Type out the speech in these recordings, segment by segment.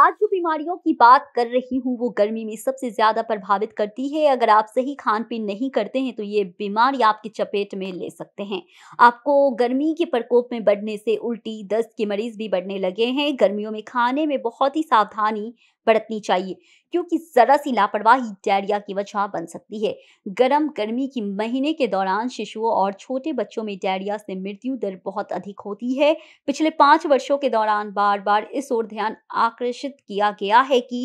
आज जो बीमारियों की बात कर रही हूँ वो गर्मी में सबसे ज्यादा प्रभावित करती है अगर आप सही खान पीन नहीं करते हैं तो ये बीमारी आपकी चपेट में ले सकते हैं आपको गर्मी के प्रकोप में बढ़ने से उल्टी दस्त के मरीज भी बढ़ने लगे हैं गर्मियों में खाने में बहुत ही सावधानी बरतनी चाहिए क्योंकि ज़रा सी लापरवाही डायरिया की वजह बन सकती है गर्म गर्मी की महीने के दौरान शिशुओं और छोटे बच्चों में डायरिया से मृत्यु दर बहुत अधिक होती है पिछले पांच वर्षों के दौरान बार बार इस ओर ध्यान आकर्षित किया गया है कि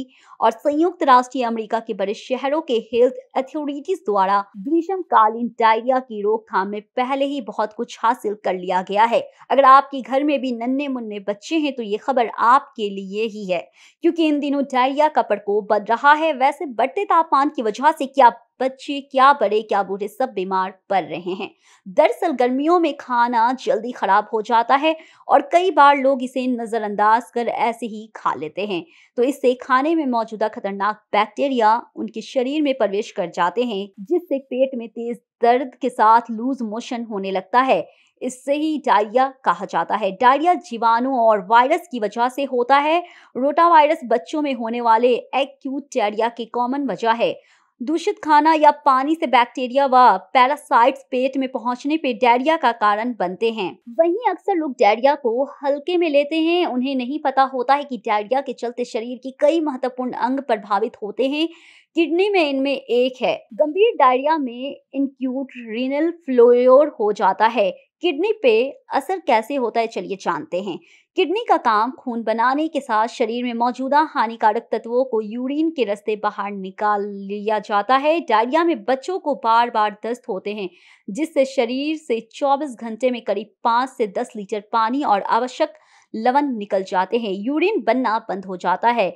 और संयुक्त राष्ट्र अमेरिका के बड़े शहरों के हेल्थ अथॉरिटीज द्वारा ग्रीष्मकालीन डायरिया की रोकथाम में पहले ही बहुत कुछ हासिल कर लिया गया है अगर आपके घर में भी नन्हे मुन्ने बच्चे हैं तो ये खबर आपके लिए ही है क्योंकि इन दिनों डायरिया का प्रकोप बढ़ रहा है वैसे बढ़ते तापमान की वजह से क्या बच्चे क्या बड़े क्या बूढ़े सब बीमार पड़ रहे हैं दरअसल गर्मियों में खाना जल्दी खराब हो जाता है और कई बार लोग इसे नज़रअंदाज कर ऐसे ही खा लेते हैं तो इससे खाने में मौजूदा खतरनाक बैक्टीरिया उनके शरीर में प्रवेश कर जाते हैं जिससे पेट में तेज दर्द के साथ लूज मोशन होने लगता है इससे ही डायरिया कहा जाता है डायरिया जीवाणु और वायरस की वजह से होता है रोटा वायरस बच्चों में होने वाले एक्यूट डायरिया की कॉमन वजह है दूषित खाना या पानी से बैक्टीरिया व पैरासाइट्स पेट में पहुंचने पर डायरिया का कारण बनते हैं वहीं अक्सर लोग डायरिया को हल्के में लेते हैं उन्हें नहीं पता होता है कि डायरिया के चलते शरीर की कई महत्वपूर्ण अंग प्रभावित होते हैं किडनी में इनमें एक है गंभीर डायरिया में इनक्यूट रीनल फ्लोर हो जाता है किडनी पे असर कैसे होता है चलिए जानते हैं किडनी का काम खून बनाने के साथ शरीर में मौजूदा हानिकारक तत्वों को यूरिन के रस्ते बाहर निकाल लिया जाता है डायरिया में बच्चों को बार बार दस्त होते हैं जिससे शरीर से 24 घंटे में करीब 5 से 10 लीटर पानी और आवश्यक लवन निकल जाते हैं यूरिन बनना बंद हो जाता है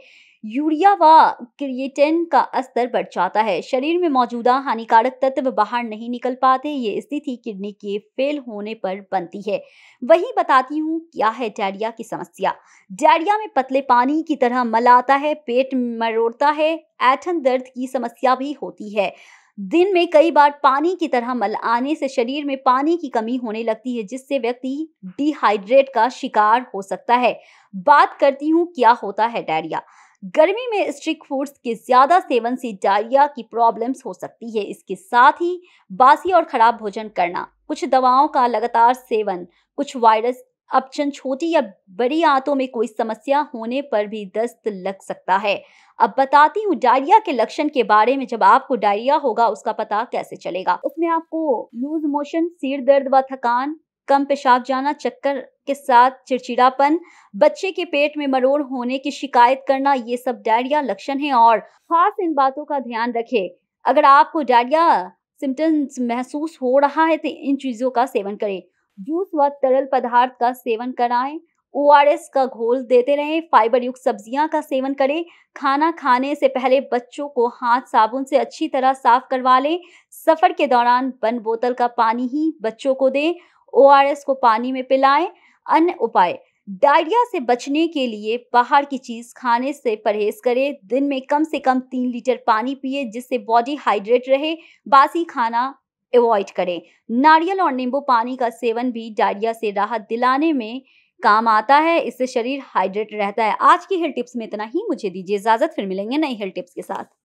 यूरिया व क्रिएटिन का स्तर बढ़ जाता है शरीर में मौजूदा हानिकारक तत्व बाहर नहीं निकल पाते ये स्थिति किडनी के फेल होने पर बनती है वही बताती हूँ क्या है डायरिया की समस्या डायरिया में पतले पानी की तरह मल आता है पेट मरोड़ता है ऐठन दर्द की समस्या भी होती है दिन में कई बार पानी की तरह मल आने से शरीर में पानी की कमी होने लगती है जिससे व्यक्ति डिहाइड्रेट का शिकार हो सकता है बात करती हूँ क्या होता है डायरिया गर्मी में स्ट्रिक फूड्स के ज़्यादा सेवन से डायरिया की प्रॉब्लम्स हो सकती है इसके साथ ही बासी और ख़राब भोजन करना कुछ दवाओं का लगातार सेवन कुछ वायरस अपचन छोटी या बड़ी आंतों में कोई समस्या होने पर भी दस्त लग सकता है अब बताती हूँ डायरिया के लक्षण के बारे में जब आपको डायरिया होगा उसका पता कैसे चलेगा उसमें आपको लूज मोशन सिर दर्द व थकान कम पेशाब जाना चक्कर के साथ चिड़चिड़ापन बच्चे के पेट में मरोड़ होने की शिकायत करना ये सब डायरिया लक्षण है और खास इन बातों का ध्यान रखें अगर आपको डायरिया सिम्टम्स महसूस हो रहा है तो इन चीज़ों का सेवन करें जूस व तरल पदार्थ का सेवन कराएं ओ का घोल देते रहें फाइबर युक्त सब्जियां का सेवन करें खाना खाने से पहले बच्चों को हाथ साबुन से अच्छी तरह साफ करवा लें सफ़र के दौरान बंद बोतल का पानी ही बच्चों को दें ओ को पानी में पिलाएं अन्य उपाय डायरिया से बचने के लिए बाहर की चीज खाने से परहेज करें दिन में कम से कम तीन लीटर पानी पिए जिससे बॉडी हाइड्रेट रहे बासी खाना अवॉइड करें नारियल और नींबू पानी का सेवन भी डायरिया से राहत दिलाने में काम आता है इससे शरीर हाइड्रेट रहता है आज की हेल्थ टिप्स में इतना ही मुझे दीजिए इजाजत फिर मिलेंगे नई हेल्थ टिप्स के साथ